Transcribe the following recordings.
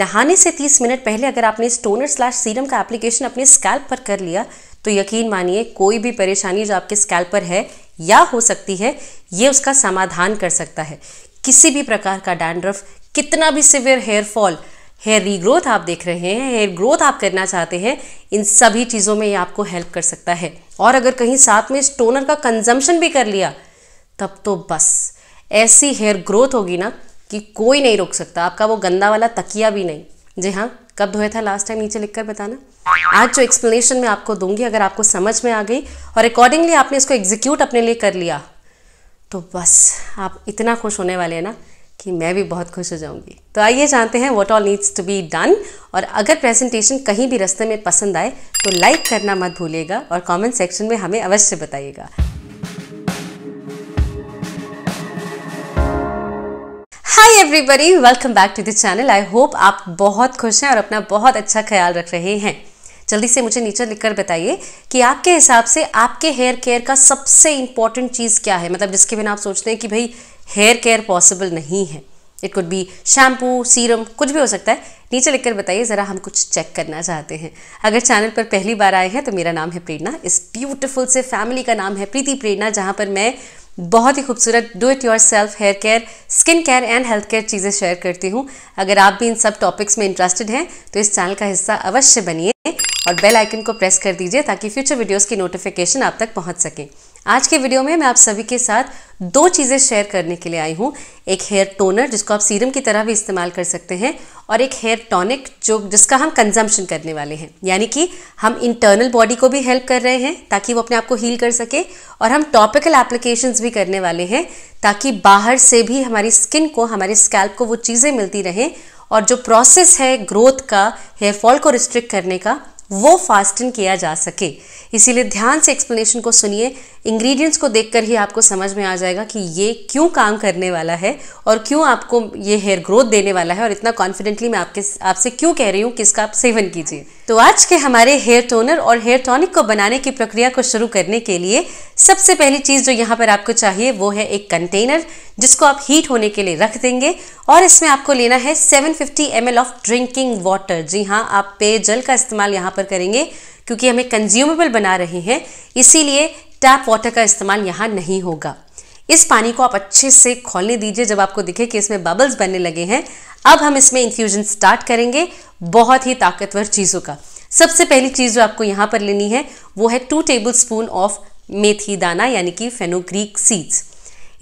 नहाने से 30 मिनट पहले अगर आपने स्टोनर स्लैश सीरम का एप्लीकेशन अपने स्कैल्प पर कर लिया तो यकीन मानिए कोई भी परेशानी जो आपके स्कैल्प पर है या हो सकती है ये उसका समाधान कर सकता है किसी भी प्रकार का डैंड्रफ कितना भी severe hair fall hair regrowth आप देख रहे हैं हेयर ग्रोथ आप करना चाहते हैं इन सभी चीज़ों में ये आपको हेल्प कर सकता है और अगर कहीं साथ में स्टोनर का कंजम्पशन भी कर लिया तब तो बस ऐसी हेयर ग्रोथ होगी ना कि कोई नहीं रोक सकता आपका वो गंदा वाला तकिया भी नहीं जी हाँ कब धोया था लास्ट टाइम नीचे लिखकर बताना आज जो एक्सप्लेनेशन मैं आपको दूंगी अगर आपको समझ में आ गई और अकॉर्डिंगली आपने इसको एग्जीक्यूट अपने लिए कर लिया तो बस आप इतना खुश होने वाले हैं ना कि मैं भी बहुत खुश हो जाऊंगी तो आइए जानते हैं what all needs to be done और अगर प्रेजेंटेशन कहीं भी रस्ते में पसंद आए तो लाइक करना मत भूलिएगा और कमेंट सेक्शन में हमें अवश्य बताइएगा everybody welcome back to the channel I hope आप बहुत खुश हैं और अपना बहुत अच्छा ख्याल रख रहे हैं जल्दी से मुझे नीचे लिखकर बताइए कि आपके हिसाब से आपके हेयर केयर का सबसे इंपॉर्टेंट चीज़ क्या है मतलब जिसके बिना आप सोचते हैं कि भाई हेयर केयर पॉसिबल नहीं है it could be shampoo serum कुछ भी हो सकता है नीचे लिखकर बताइए ज़रा हम कुछ चेक करना चाहते हैं अगर चैनल पर पहली बार आए हैं तो मेरा नाम है प्रेरणा इस ब्यूटिफुल से फैमिली का नाम है प्रीति प्रेरणा जहाँ पर मैं बहुत ही खूबसूरत do it yourself hair care skin care and health care चीज़ें शेयर करती हूँ अगर आप भी इन सब टॉपिक्स में इंटरेस्टेड हैं तो इस चैनल का हिस्सा अवश्य बनिए और बेल आइकन को प्रेस कर दीजिए ताकि फ्यूचर वीडियोस की नोटिफिकेशन आप तक पहुंच सके आज के वीडियो में मैं आप सभी के साथ दो चीज़ें शेयर करने के लिए आई हूँ एक हेयर टोनर जिसको आप सीरम की तरह भी इस्तेमाल कर सकते हैं और एक हेयर टॉनिक जो जिसका हम कंजम्पशन करने वाले हैं यानी कि हम इंटरनल बॉडी को भी हेल्प कर रहे हैं ताकि वो अपने आप को हील कर सके और हम टॉपिकल एप्लीकेशंस भी करने वाले हैं ताकि बाहर से भी हमारी स्किन को हमारे स्कैल्प को वो चीज़ें मिलती रहें और जो प्रोसेस है ग्रोथ का हेयर फॉल को रिस्ट्रिक्ट करने का वो फास्टन किया जा सके इसीलिए ध्यान से एक्सप्लेनेशन को सुनिए इंग्रेडिएंट्स को देखकर ही आपको समझ में आ जाएगा कि ये क्यों काम करने वाला है और क्यों आपको ये हेयर ग्रोथ देने वाला है और इतना कॉन्फिडेंटली मैं आपके आपसे क्यों कह रही हूँ कि इसका आप सेवन कीजिए तो आज के हमारे हेयर टोनर और हेयर टॉनिक को बनाने की प्रक्रिया को शुरू करने के लिए सबसे पहली चीज़ जो यहाँ पर आपको चाहिए वो है एक कंटेनर जिसको आप हीट होने के लिए रख देंगे और इसमें आपको लेना है seven fifty of drinking water जी हाँ आप पेयजल का इस्तेमाल यहाँ पर पर करेंगे क्योंकि हमें कंज्यूमेबल बना रहे हैं इसीलिए टैप वाटर का इस्तेमाल यहाँ नहीं होगा इस पानी को आप अच्छे से खोलने दीजिए जब आपको दिखे कि इसमें बबल्स बनने लगे हैं अब हम इसमें इन्फ्यूजन स्टार्ट करेंगे बहुत ही ताकतवर चीज़ों का सबसे पहली चीज़ जो आपको यहाँ पर लेनी है वो है टू टेबल स्पून ऑफ मेथी दाना यानी कि फेनोग्रीक सीड्स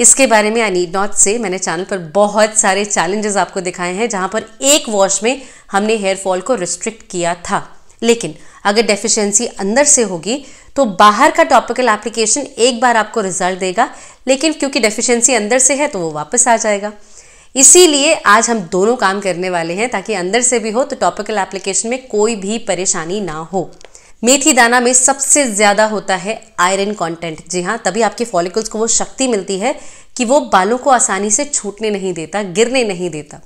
इसके बारे में आई नॉट से मैंने चैनल पर बहुत सारे चैलेंजेस आपको दिखाए हैं जहाँ पर एक वॉश में हमने हेयर फॉल को रिस्ट्रिक्ट किया था लेकिन अगर डेफिशिएंसी अंदर से होगी तो बाहर का टॉपिकल एप्लीकेशन एक बार आपको रिजल्ट देगा लेकिन क्योंकि डेफिशिएंसी अंदर से है तो वो वापस आ जाएगा इसीलिए आज हम दोनों काम करने वाले हैं ताकि अंदर से भी हो तो टॉपिकल एप्लीकेशन में कोई भी परेशानी ना हो मेथी दाना में सबसे ज़्यादा होता है आयरन कंटेंट जी हाँ तभी आपके फॉलिकल्स को वो शक्ति मिलती है कि वो बालों को आसानी से छूटने नहीं देता गिरने नहीं देता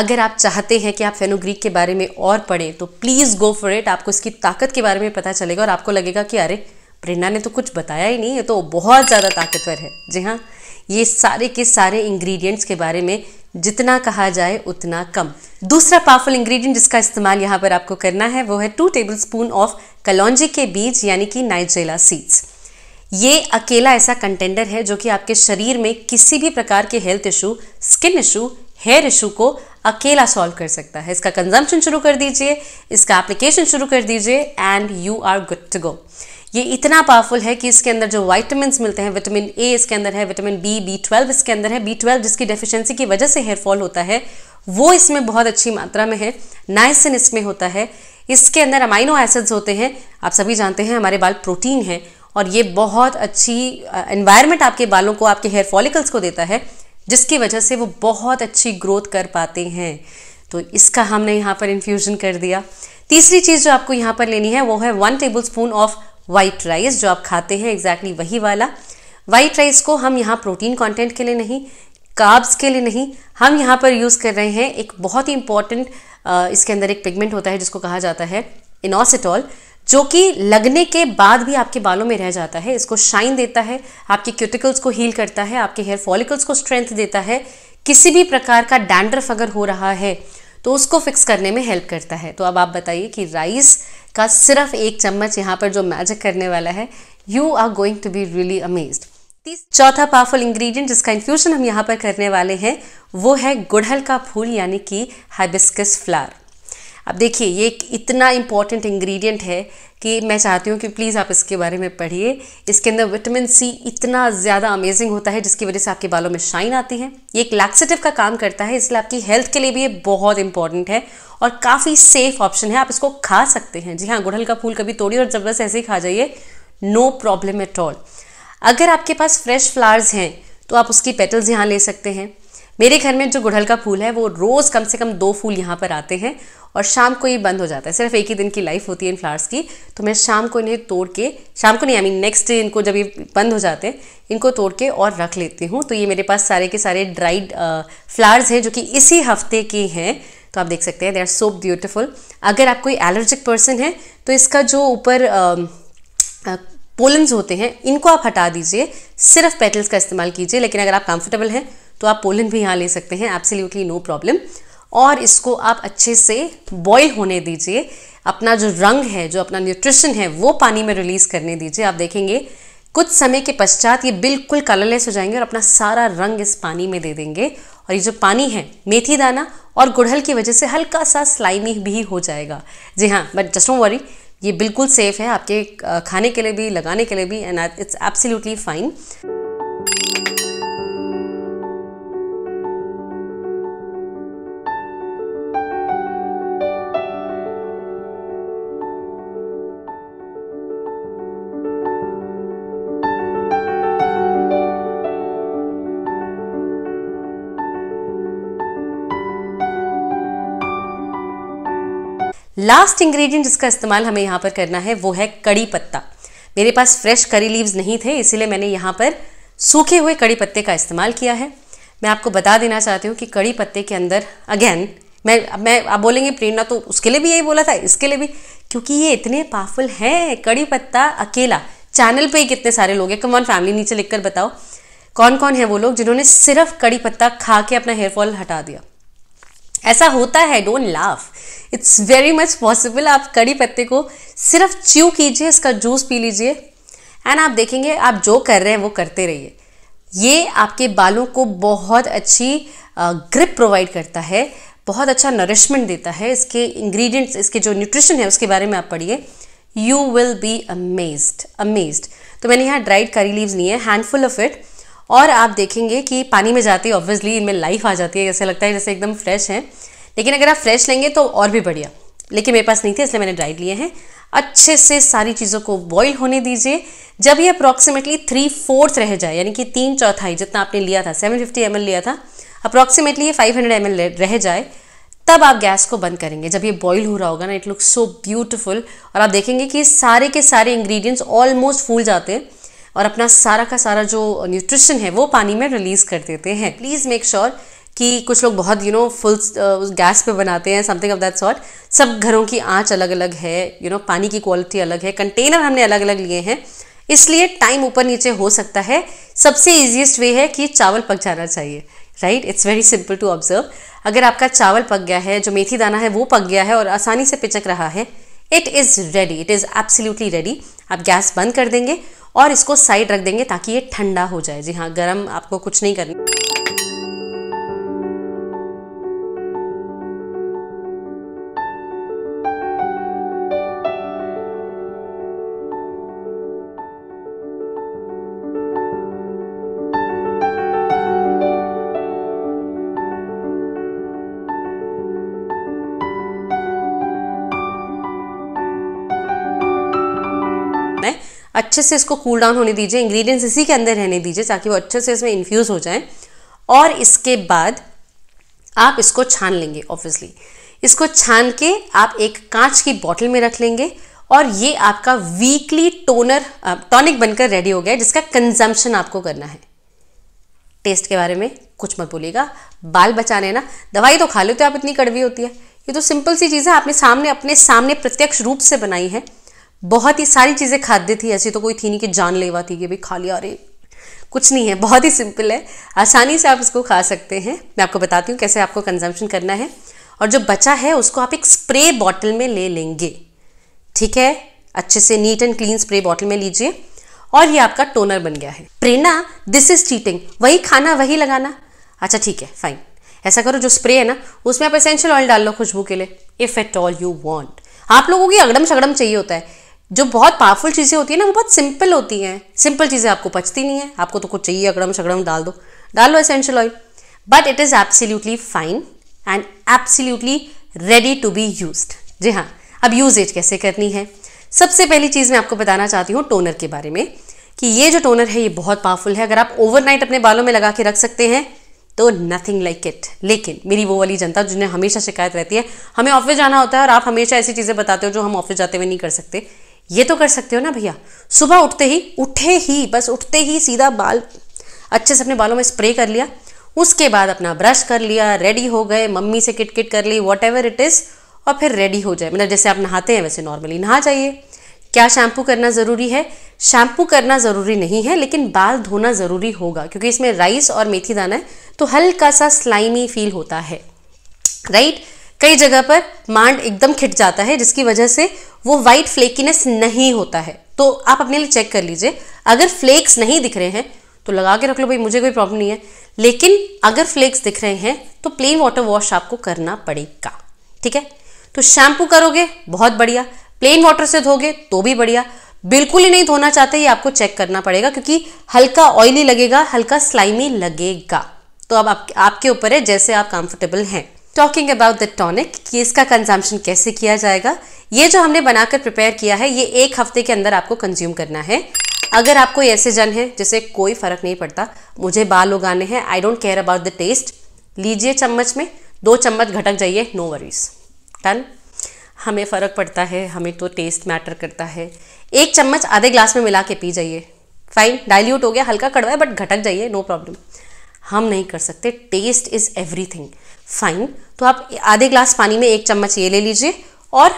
अगर आप चाहते हैं कि आप फेनोग्रीक के बारे में और पढ़ें तो प्लीज़ गो फॉर इट आपको इसकी ताकत के बारे में पता चलेगा और आपको लगेगा कि अरे प्रेरणा ने तो कुछ बताया ही नहीं ये तो बहुत ज़्यादा ताकतवर है जी हाँ ये सारे के सारे इंग्रेडिएंट्स के बारे में जितना कहा जाए उतना कम दूसरा पावरफुल इंग्रेडिएंट जिसका इस्तेमाल यहाँ पर आपको करना है वो है टू टेबल स्पून ऑफ कलौजी के बीज यानी कि नाइजेला सीड्स ये अकेला ऐसा कंटेंडर है जो कि आपके शरीर में किसी भी प्रकार के health issue skin issue hair issue को अकेला सॉल्व कर सकता है इसका कंजम्पशन शुरू कर दीजिए इसका एप्लीकेशन शुरू कर दीजिए and you are good to go ये इतना पावरफुल है कि इसके अंदर जो वाइटमिन मिलते हैं विटामिन ए इसके अंदर है विटामिन बी बी ट्वेल्व इसके अंदर है बी ट्वेल्व जिसकी डेफिशिएंसी की वजह से हेयर फॉल होता है वो इसमें बहुत अच्छी मात्रा में है नाइसिन इसमें होता है इसके अंदर अमाइनो एसिड्स होते हैं आप सभी जानते हैं हमारे बाल प्रोटीन है और ये बहुत अच्छी इन्वायरमेंट आपके बालों को आपके हेयर फॉलिकल्स को देता है जिसकी वजह से वो बहुत अच्छी ग्रोथ कर पाते हैं तो इसका हमने यहाँ पर इन्फ्यूजन कर दिया तीसरी चीज़ जो आपको यहाँ पर लेनी है वो है one tablespoon of white rice जो आप खाते हैं एग्जैक्टली exactly वही वाला वाइट राइस को हम यहाँ प्रोटीन कंटेंट के लिए नहीं काब्स के लिए नहीं हम यहाँ पर यूज़ कर रहे हैं एक बहुत ही इंपॉर्टेंट इसके अंदर एक पिगमेंट होता है जिसको कहा जाता है इनोसिटॉल जो कि लगने के बाद भी आपके बालों में रह जाता है इसको शाइन देता है आपके क्यूटिकल्स को हील करता है आपके हेयर फॉलिकल्स को स्ट्रेंथ देता है किसी भी प्रकार का डैंड्रफ अगर हो रहा है तो उसको फिक्स करने में हेल्प करता है तो अब आप बताइए कि राइस का सिर्फ एक चम्मच यहाँ पर जो मैजिक करने वाला है you are going to be really amaze चौथा पावरफुल इंग्रेडिएंट जिसका इन्फ्यूजन हम यहाँ पर करने वाले हैं वो है गुड़हल का फूल यानी कि हाइबिस्कस फ्लावर अब देखिए ये एक इतना इम्पॉर्टेंट इंग्रेडिएंट है कि मैं चाहती हूँ कि प्लीज़ आप इसके बारे में पढ़िए इसके अंदर विटामिन सी इतना ज़्यादा अमेजिंग होता है जिसकी वजह से आपके बालों में शाइन आती है ये एक लैक्सेटिव का काम करता है इसलिए आपकी हेल्थ के लिए भी ये बहुत इंपॉर्टेंट है और काफ़ी सेफ ऑप्शन है आप इसको खा सकते हैं जी हाँ गुड़हल का फूल कभी तोड़िए और ज़बरदस्त ऐसे ही खा जाइए नो प्रॉब्लम एट ऑल अगर आपके पास फ्रेश फ्लावर्स हैं तो आप उसकी पेटल्स यहाँ ले सकते हैं मेरे घर में जो गुड़हल का फूल है वो रोज़ कम से कम दो फूल यहाँ पर आते हैं और शाम को ये बंद हो जाता है सिर्फ एक ही दिन की लाइफ होती है इन फ्लावर्स की तो मैं शाम को इन्हें तोड़ के शाम को नहीं आई मीन नेक्स्ट डे इनको जब ये बंद हो जाते हैं इनको तोड़ के और रख लेती हूँ तो ये मेरे पास सारे के सारे ड्राइड फ्लावर्स हैं जो कि इसी हफ्ते के हैं तो आप देख सकते हैं दे आर सो ब्यूटिफुल अगर आप कोई एलर्जिक पर्सन है तो इसका जो ऊपर पोलन्स होते हैं इनको आप हटा दीजिए सिर्फ पेटल्स का इस्तेमाल कीजिए लेकिन अगर आप कंफर्टेबल हैं तो आप पोलन भी यहाँ ले सकते हैं एब्सोल्युटली नो प्रॉब्लम और इसको आप अच्छे से बॉईल होने दीजिए अपना जो रंग है जो अपना न्यूट्रिशन है वो पानी में रिलीज़ करने दीजिए आप देखेंगे कुछ समय के पश्चात ये बिल्कुल कलरलेस हो जाएंगे और अपना सारा रंग इस पानी में दे देंगे और ये जो पानी है मेथी दाना और गुड़हल की वजह से हल्का सा स्लाइमी भी हो जाएगा जी हाँ बट जस्ट नो वरी ये बिल्कुल सेफ़ है आपके खाने के लिए भी लगाने के लिए भी and it's absolutely fine last ingredient जिसका इस्तेमाल हमें यहाँ पर करना है वो है कड़ी पत्ता मेरे पास फ्रेश करी लीव्स नहीं थे इसीलिए मैंने यहाँ पर सूखे हुए कड़ी पत्ते का इस्तेमाल किया है मैं आपको बता देना चाहती हूँ कि कड़ी पत्ते के अंदर अगेन मैं मैं आप बोलेंगे प्रेरणा तो उसके लिए भी यही बोला था इसके लिए भी क्योंकि ये इतने पावरफुल हैं कड़ी पत्ता अकेला चैनल पे ही कितने सारे लोग हैं ऑन फैमिली नीचे लिखकर बताओ कौन कौन है वो लोग जिन्होंने सिर्फ कड़ी पत्ता खा के अपना हेयर फॉल हटा दिया ऐसा होता है don't laugh it's very much possible आप कड़ी पत्ते को सिर्फ च्यू कीजिए इसका जूस पी लीजिए एंड आप देखेंगे आप जो कर रहे हैं वो करते रहिए ये आपके बालों को बहुत अच्छी ग्रिप प्रोवाइड करता है बहुत अच्छा नरिशमेंट देता है इसके इंग्रेडिएंट्स इसके जो न्यूट्रिशन है उसके बारे में आप पढ़िए you will be amazed amazed तो मैंने यहाँ ड्राइड करी लीव्स लिए हैं हैंडफुल ऑफ इट और आप देखेंगे कि पानी में जाती है ऑब्वियसली इनमें लाइफ आ जाती है ऐसे लगता है जैसे एकदम फ्रेश है लेकिन अगर आप फ्रेश लेंगे तो और भी बढ़िया लेकिन मेरे पास नहीं थे इसलिए मैंने ड्राइड लिए हैं अच्छे से सारी चीज़ों को बॉईल होने दीजिए जब ये अप्रॉक्सीमेटली थ्री फोर्थ रह जाए यानी कि तीन चौथाई जितना आपने लिया था सेवन फिफ्टी लिया था अप्रॉक्सीमेटली ये फाइव हंड्रेड रह जाए तब आप गैस को बंद करेंगे जब ये बॉईल हो रहा होगा ना इट लुक सो ब्यूटीफुल और आप देखेंगे कि सारे के सारे इंग्रेडिएंट्स ऑलमोस्ट फूल जाते हैं और अपना सारा का सारा जो न्यूट्रिशन है वो पानी में रिलीज़ कर देते हैं प्लीज़ मेक श्योर कि कुछ लोग बहुत यू नो फुल गैस पे बनाते हैं समथिंग ऑफ दैट सॉर्ट सब घरों की आँच अलग अलग है यू you नो know, पानी की क्वालिटी अलग है कंटेनर हमने अलग अलग लिए हैं इसलिए टाइम ऊपर नीचे हो सकता है सबसे ईजिएस्ट वे है कि चावल पक जाना चाहिए right it's very simple to observe अगर आपका चावल पक गया है जो मेथी दाना है वो पक गया है और आसानी से पिचक रहा है it is ready it is absolutely ready आप गैस बंद कर देंगे और इसको साइड रख देंगे ताकि ये ठंडा हो जाए जी हाँ गर्म आपको कुछ नहीं करना अच्छे से इसको कूल डाउन होने दीजिए इंग्रेडिएंट्स इसी के अंदर रहने दीजिए ताकि वो अच्छे से इसमें इन्फ्यूज़ हो जाए और इसके बाद आप इसको छान लेंगे ऑब्वियसली इसको छान के आप एक कांच की बॉटल में रख लेंगे और ये आपका वीकली टोनर टॉनिक बनकर रेडी हो गया है जिसका कंजम्पशन आपको करना है टेस्ट के बारे में कुछ मत बोलिएगा बाल बचाने ना दवाई तो खा लेते तो आप इतनी कड़वी होती है ये तो सिंपल सी चीज़ है आपने सामने अपने सामने प्रत्यक्ष रूप से बनाई है बहुत ही सारी चीज़ें खाद्य थी ऐसी तो कोई थी नहीं कि जानलेवा थी कि भाई खा लिया अरे कुछ नहीं है बहुत ही सिंपल है आसानी से आप इसको खा सकते हैं मैं आपको बताती हूँ कैसे आपको कंजम्पशन करना है और जो बचा है उसको आप एक स्प्रे बॉटल में ले लेंगे ठीक है अच्छे से neat and clean spray bottle में लीजिए और ये आपका टोनर बन गया है प्रेरणा दिस इज चीटिंग वही खाना वही लगाना अच्छा ठीक है फाइन ऐसा करो जो स्प्रे है ना उसमें आप एसेंशियल ऑयल डाल लो खुशबू के लिए if at all you want आप लोगों की अगड़म शगड़म चाहिए होता है जो बहुत पावरफुल चीज़ें होती है ना वो बहुत सिंपल होती हैं सिंपल चीज़ें आपको पचती नहीं है आपको तो कुछ चाहिए अगड़म शगड़म डाल दो डाल लो essential oil but it is absolutely fine and absolutely ready to be use जी हाँ अब यूजेज कैसे करनी है सबसे पहली चीज़ मैं आपको बताना चाहती हूँ टोनर के बारे में कि ये जो टोनर है ये बहुत पावरफुल है अगर आप ओवरनाइट अपने बालों में लगा के रख सकते हैं तो नथिंग लाइक इट लेकिन मेरी वो वाली जनता जिन्हें हमेशा शिकायत रहती है हमें ऑफिस जाना होता है और आप हमेशा ऐसी चीज़ें बताते हो जो हम ऑफिस जाते हुए नहीं कर सकते ये तो कर सकते हो ना भैया सुबह उठते ही उठे ही बस उठते ही सीधा बाल अच्छे से अपने बालों में स्प्रे कर लिया उसके बाद अपना ब्रश कर लिया रेडी हो गए मम्मी से किट किट कर ली वॉट एवर इट इज़ और फिर रेडी हो जाए मतलब जैसे आप नहाते हैं वैसे नॉर्मली नहा जाइए क्या शैम्पू करना ज़रूरी है शैम्पू करना ज़रूरी नहीं है लेकिन बाल धोना ज़रूरी होगा क्योंकि इसमें राइस और मेथी दाना है तो हल्का सा स्लाइमी फील होता है राइट right? कई जगह पर मांड एकदम खिट जाता है जिसकी वजह से वो वाइट फ्लेकीनेस नहीं होता है तो आप अपने लिए चेक कर लीजिए अगर फ्लेक्स नहीं दिख रहे हैं तो लगा के रख लो भाई मुझे कोई प्रॉब्लम नहीं है लेकिन अगर फ्लेक्स दिख रहे हैं तो प्लेन वाटर वॉश आपको करना पड़ेगा ठीक है तो शैम्पू करोगे बहुत बढ़िया प्लेन वाटर से धोगे तो भी बढ़िया बिल्कुल ही नहीं धोना चाहते ये आपको चेक करना पड़ेगा क्योंकि हल्का ऑयली लगेगा हल्का स्लाइमी लगेगा तो अब आप, आपके ऊपर है जैसे आप कंफर्टेबल हैं टॉकिंग अबाउट द टॉनिक कि इसका कंजम्पशन कैसे किया जाएगा ये जो हमने बनाकर प्रिपेयर किया है ये एक हफ्ते के अंदर आपको कंज्यूम करना है अगर आप कोई ऐसे जन है जिसे कोई फ़र्क नहीं पड़ता मुझे बाल उगाने हैं I don't care about the taste लीजिए चम्मच में दो चम्मच घटक जाइए नो वरीज डन हमें फ़र्क पड़ता है हमें तो टेस्ट मैटर करता है एक चम्मच आधे ग्लास में मिला के पी जाइए फाइन डाइल्यूट हो गया हल्का कड़वा है बट घटक जाइए नो प्रॉब्लम हम नहीं कर सकते टेस्ट इज़ एवरीथिंग फाइन तो आप आधे ग्लास पानी में एक चम्मच ये ले लीजिए और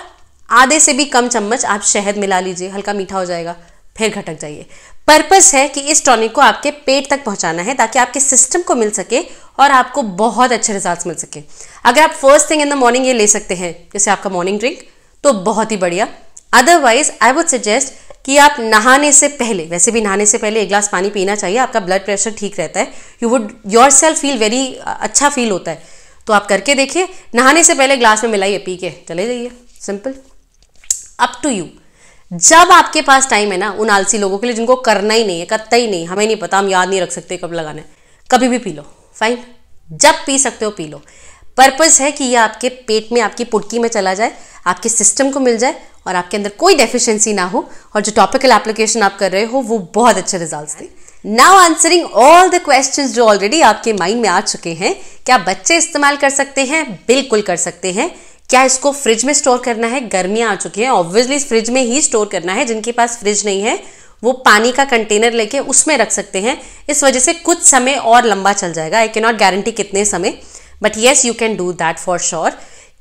आधे से भी कम चम्मच आप शहद मिला लीजिए हल्का मीठा हो जाएगा फिर घटक जाइए पर्पस है कि इस टॉनिक को आपके पेट तक पहुंचाना है ताकि आपके सिस्टम को मिल सके और आपको बहुत अच्छे रिजल्ट मिल सके अगर आप first thing in the morning ये ले सकते हैं जैसे आपका मॉर्निंग ड्रिंक तो बहुत ही बढ़िया अदरवाइज आई वुड सजेस्ट कि आप नहाने से पहले वैसे भी नहाने से पहले एक ग्लास पानी पीना चाहिए आपका ब्लड प्रेशर ठीक रहता है you would yourself feel very अच्छा फील होता है तो आप करके देखिए नहाने से पहले ग्लास में मिलाइए पी के चले जाइए सिंपल अप टू यू जब आपके पास टाइम है ना उन आलसी लोगों के लिए जिनको करना ही नहीं है करता ही नहीं हमें नहीं पता हम याद नहीं रख सकते कब लगाना है कभी भी पी लो फाइन जब पी सकते हो पी लो पर्पज़ है कि यह आपके पेट में आपकी पुटकी में चला जाए आपके सिस्टम को मिल जाए और आपके अंदर कोई डेफिशिएंसी ना हो और जो टॉपिकल एप्लीकेशन आप कर रहे हो वो बहुत अच्छे रिजल्ट्स दें now answering all the question जो ऑलरेडी आपके माइंड में आ चुके हैं क्या बच्चे इस्तेमाल कर सकते हैं बिल्कुल कर सकते हैं क्या इसको फ्रिज में स्टोर करना है गर्मियां आ चुकी हैं ऑब्वियसली फ्रिज में ही स्टोर करना है जिनके पास फ्रिज नहीं है वो पानी का कंटेनर लेके उसमें रख सकते हैं इस वजह से कुछ समय और लंबा चल जाएगा आई के नॉट गारंटी कितने समय but yes you can do that for sure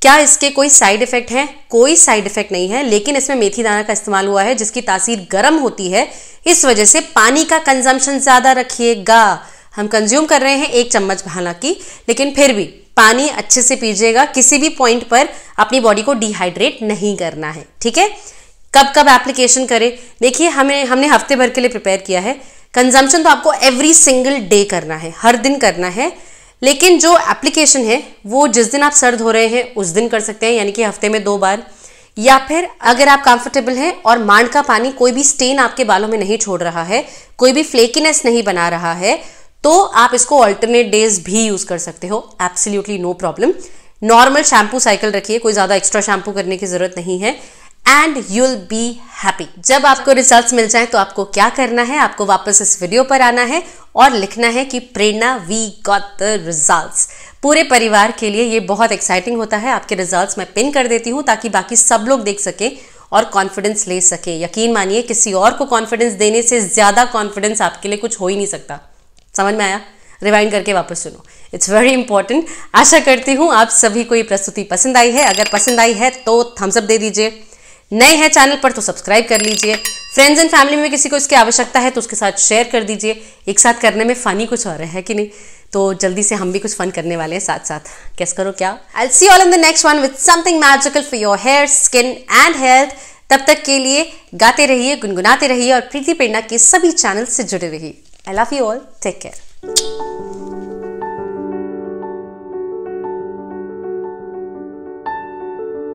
क्या इसके कोई साइड इफेक्ट हैं कोई साइड इफेक्ट नहीं है लेकिन इसमें मेथी दाना का इस्तेमाल हुआ है जिसकी तासीर गर्म होती है इस वजह से पानी का कंजम्पशन ज़्यादा रखिएगा हम कंज्यूम कर रहे हैं एक चम्मच हालांकि लेकिन फिर भी पानी अच्छे से पीजिएगा किसी भी पॉइंट पर अपनी बॉडी को डिहाइड्रेट नहीं करना है ठीक है कब कब एप्लीकेशन करें देखिए हमें हमने हफ्ते भर के लिए प्रिपेयर किया है कंजम्पशन तो आपको एवरी सिंगल डे करना है हर दिन करना है लेकिन जो एप्लीकेशन है वो जिस दिन आप सर धो रहे हैं उस दिन कर सकते हैं यानी कि हफ्ते में दो बार या फिर अगर आप कंफर्टेबल हैं और मांड का पानी कोई भी स्टेन आपके बालों में नहीं छोड़ रहा है कोई भी फ्लेकीनेस नहीं बना रहा है तो आप इसको ऑल्टरनेट डेज भी यूज़ कर सकते हो absolutely no problem normal shampoo cycle रखिए कोई ज़्यादा एक्स्ट्रा शैम्पू करने की ज़रूरत नहीं है एंड यूल बी हैप्पी जब आपको रिजल्ट्स मिल जाए तो आपको क्या करना है आपको वापस इस वीडियो पर आना है और लिखना है कि प्रेरणा वी गॉट द रिजल्ट्स पूरे परिवार के लिए ये बहुत एक्साइटिंग होता है आपके रिजल्ट्स मैं पिन कर देती हूँ ताकि बाकी सब लोग देख सकें और कॉन्फिडेंस ले सकें यकीन मानिए किसी और को कॉन्फिडेंस देने से ज़्यादा कॉन्फिडेंस आपके लिए कुछ हो ही नहीं सकता समझ में आया रिवाइंड करके वापस सुनो इट्स वेरी इंपॉर्टेंट आशा करती हूँ आप सभी को ये प्रस्तुति पसंद आई है अगर पसंद आई है तो थम्सअप दे दीजिए नए हैं चैनल पर तो सब्सक्राइब कर लीजिए फ्रेंड्स एंड फैमिली में किसी को इसकी आवश्यकता है तो उसके साथ शेयर कर दीजिए एक साथ करने में फ़नी कुछ और है कि नहीं तो जल्दी से हम भी कुछ फन करने वाले हैं साथ साथ कैस करो क्या I see all in the next one with something magical for your hair skin and health तब तक के लिए गाते रहिए गुनगुनाते रहिए और प्रीति प्रेरणा के सभी चैनल से जुड़े रहिए I love you all take care